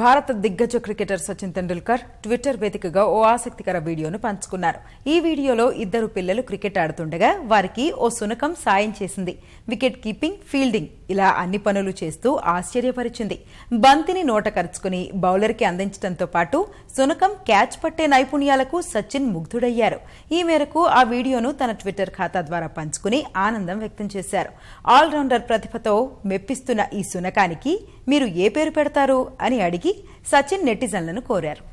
భారత దిగ్గజ cricketer Sachin Tendulkar Twitter వేదికగా ఓ ఆసక్తికర వీడియోను పంచుకున్నారు ఈ వీడియోలో ఇద్దరు పిల్లలు క్రికెట్ ఆడుతుండగా వారికి ఓ సునకం సాయం చేసింది వికెట్ కీపింగ్ ఫీల్డింగ్ ఇలా అన్ని పనులు చేస్తూ ఆశ్చర్యపరిచింది బంతిని నోట కరుచుకుని బౌలర్కి అందించడంతో పాటు సునకం క్యాచ్ పట్టే నైపుణ్యాలకు సచిన్ ముగ్ధుడయ్యారు ఈ మేరకు ఆ వీడియోను తన ట్విట్టర్ ఖాతా ద్వారా పంచుకుని ఆనందం వ్యక్తం చేశారు ఆల్రౌండర్ ప్రతిభతో మెప్పిస్తున్న ఈ సునకానికి మీరు ఏ పేరు పెడతారు అని అడిగి సచిన్ నెటిజన్లను కోరారు